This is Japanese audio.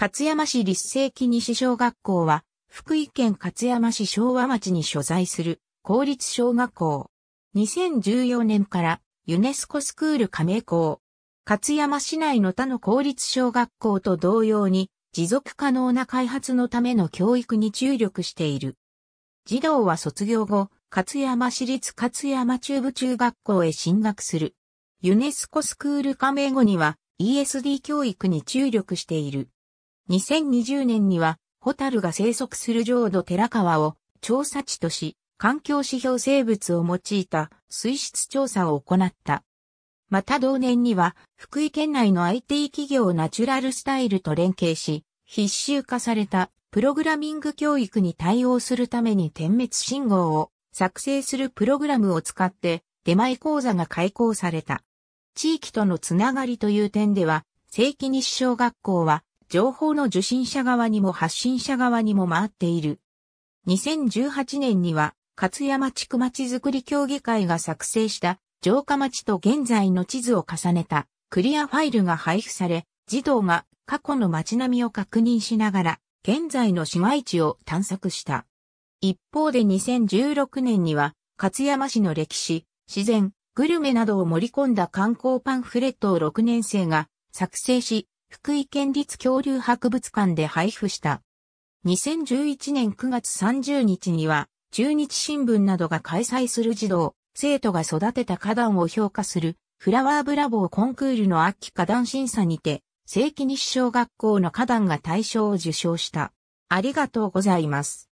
勝山市立正規西小学校は、福井県勝山市昭和町に所在する公立小学校。2014年からユネスコスクール加盟校。勝山市内の他の公立小学校と同様に、持続可能な開発のための教育に注力している。児童は卒業後、勝山市立勝山中部中学校へ進学する。ユネスコスクール加盟後には ESD 教育に注力している。2020年には、ホタルが生息する浄土寺川を調査地とし、環境指標生物を用いた水質調査を行った。また同年には、福井県内の IT 企業ナチュラルスタイルと連携し、必修化されたプログラミング教育に対応するために点滅信号を作成するプログラムを使って出前講座が開講された。地域とのつながりという点では、正規日小学校は情報の受信者側にも発信者側にも回っている。2018年には、勝山地区まちづくり協議会が作成した城下町と現在の地図を重ねたクリアファイルが配布され、児童が過去の街並みを確認しながら、現在の市街地を探索した。一方で2016年には、勝山市の歴史、自然、グルメなどを盛り込んだ観光パンフレットを6年生が作成し、福井県立恐竜博物館で配布した。2011年9月30日には、中日新聞などが開催する児童、生徒が育てた花壇を評価する、フラワーブラボーコンクールの秋花壇審査にて、正規日小学校の花壇が大賞を受賞した。ありがとうございます。